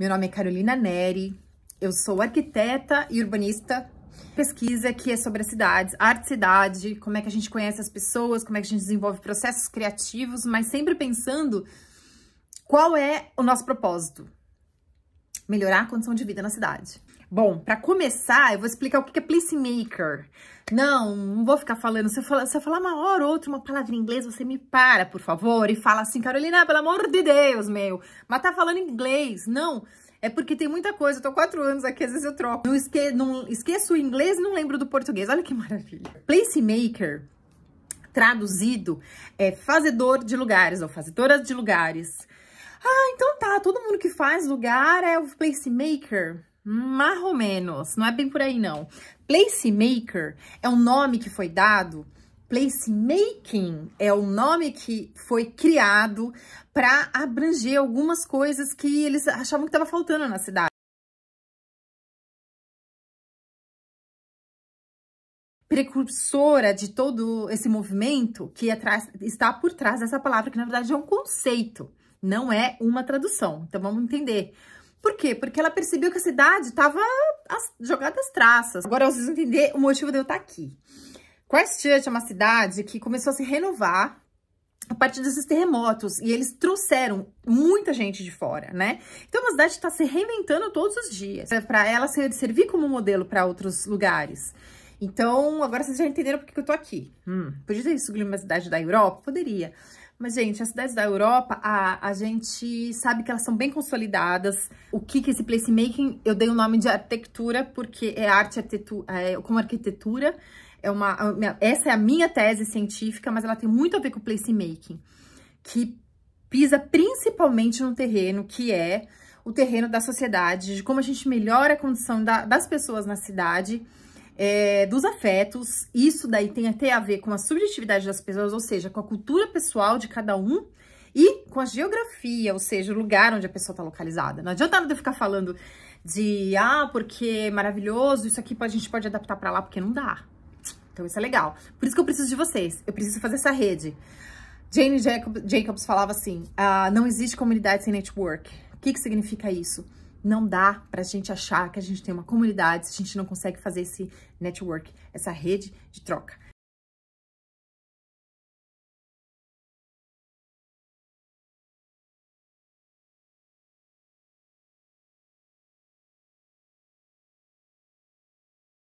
Meu nome é Carolina Neri, eu sou arquiteta e urbanista. Pesquisa que é sobre as cidades, arte cidade, como é que a gente conhece as pessoas, como é que a gente desenvolve processos criativos, mas sempre pensando qual é o nosso propósito. Melhorar a condição de vida na cidade. Bom, para começar, eu vou explicar o que é placemaker. Não, não vou ficar falando. Se eu falar, se eu falar uma hora ou outra uma palavra em inglês, você me para, por favor, e fala assim, Carolina, pelo amor de Deus, meu. Mas tá falando inglês. Não, é porque tem muita coisa. Eu tô quatro anos aqui, às vezes eu troco. Não, esque, não esqueço o inglês e não lembro do português. Olha que maravilha. Placemaker, traduzido, é fazedor de lugares ou fazedora de lugares. Ah, então tá, todo mundo que faz lugar é o placemaker marromenos, não é bem por aí não. Placemaker é um nome que foi dado, placemaking é o um nome que foi criado para abranger algumas coisas que eles achavam que estava faltando na cidade. precursora de todo esse movimento que atrás, é está por trás dessa palavra, que na verdade é um conceito, não é uma tradução. Então vamos entender. Por quê? Porque ela percebeu que a cidade estava jogada às traças. Agora vocês vão entender o motivo de eu estar tá aqui. Christchurch é uma cidade que começou a se renovar a partir desses terremotos, e eles trouxeram muita gente de fora, né? Então, a cidade está se reinventando todos os dias, né? para ela servir como modelo para outros lugares. Então, agora vocês já entenderam por que eu tô aqui. Hum, podia ter escolhido uma cidade da Europa? Poderia. Mas, gente, as cidades da Europa, a, a gente sabe que elas são bem consolidadas. O que que esse placemaking, eu dei o nome de arquitetura, porque é arte arquitetu, é, como arquitetura. É uma, essa é a minha tese científica, mas ela tem muito a ver com placemaking, que pisa principalmente no terreno que é o terreno da sociedade, de como a gente melhora a condição da, das pessoas na cidade é, dos afetos, isso daí tem até a ver com a subjetividade das pessoas, ou seja, com a cultura pessoal de cada um, e com a geografia, ou seja, o lugar onde a pessoa está localizada. Não adianta eu ficar falando de, ah, porque é maravilhoso, isso aqui a gente pode adaptar para lá, porque não dá. Então isso é legal. Por isso que eu preciso de vocês, eu preciso fazer essa rede. Jane Jacobs falava assim, ah, não existe comunidade sem network. O que, que significa isso? Não dá para a gente achar que a gente tem uma comunidade se a gente não consegue fazer esse network, essa rede de troca.